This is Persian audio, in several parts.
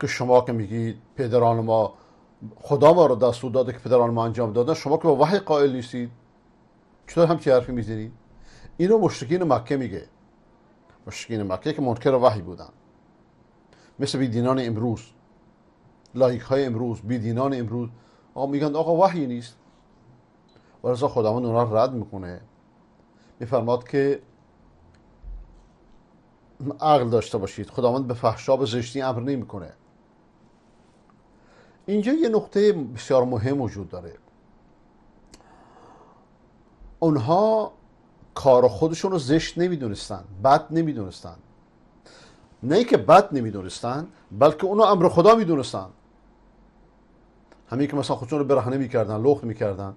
که شما که میگید پدران ما خدا ما رو دستور داده که پدران ما انجام دادن شما که با وحی قائل نیستید چطور همچی حرفی میزنید اینو مشرکین مکه میگه مشرکین مکه که منکر وحی بودن مثل بیدینان امروز لایک های امروز بیدینان امروز آقا میگن آقا وحی نیست و رضا خداوند اونا رد میکنه میفرماد که عقل داشته باشید خداوند به فحشا به زشتی امر نمیکنه اینجا یه نقطه بسیار مهم وجود داره اونها کار خودشون رو زشت نمیدونستن بد نمیدونستن نه که بد نمیدونستن بلکه اونو امر خدا میدونستن همین که مثلا خودشون رو برهنه میکردن لخت میکردن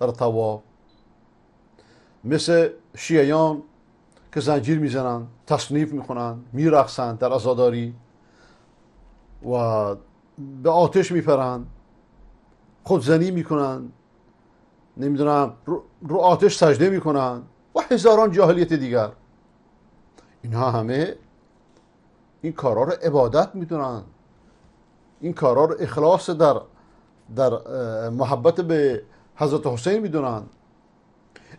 در توا مثل شیعیان که زنجیر میزنن تصنیف میکنن میرخصن در ازاداری و به آتش میپرن خودزنی میکنن نمیدونم رو, آتش سجده میکنن و هزاران جاهلیت دیگر اینها همه این کارا رو عبادت میدونن این کارا رو اخلاص در در محبت به حضرت حسین میدونن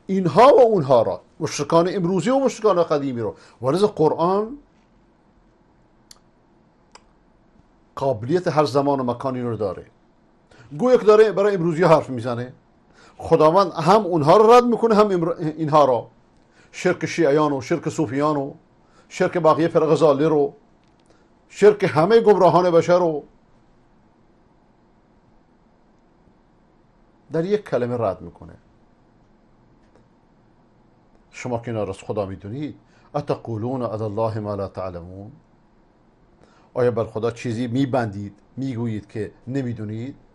اینها و اونها را مشرکان امروزی و مشرکان قدیمی رو ولی قرآن قابلیت هر زمان و مکانی رو داره گویا که داره برای امروزی حرف میزنه خداوند هم اونها رو رد میکنه هم اینها را شرک شیعیان و شرک صوفیان و شرک بقیه فرق زالی رو شرک همه گمراهان بشر رو در یک کلمه رد میکنه شما که اینا خدا میدونید اتقولون از الله ما لا تعلمون آیا بر خدا چیزی میبندید میگویید که نمیدونید